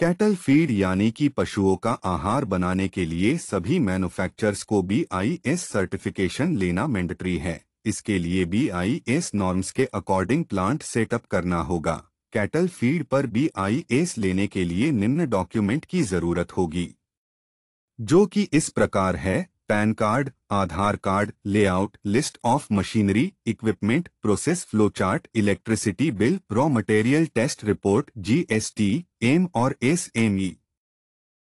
cattle feed यानी कि पशुओं का आहार बनाने के लिए सभी मैन्युफैक्चरर्स को बी आई एस सर्टिफिकेशन लेना मैंडेटरी है इसके लिए बी आई एस नॉर्म्स के अकॉर्डिंग प्लांट सेटअप करना होगा कैटल फीड पर बी आई एस लेने के लिए निम्न डॉक्यूमेंट की जरूरत होगी जो कि इस प्रकार है PAN card Aadhaar card layout list of machinery equipment process flow chart electricity bill raw material test report GST M और एसएमई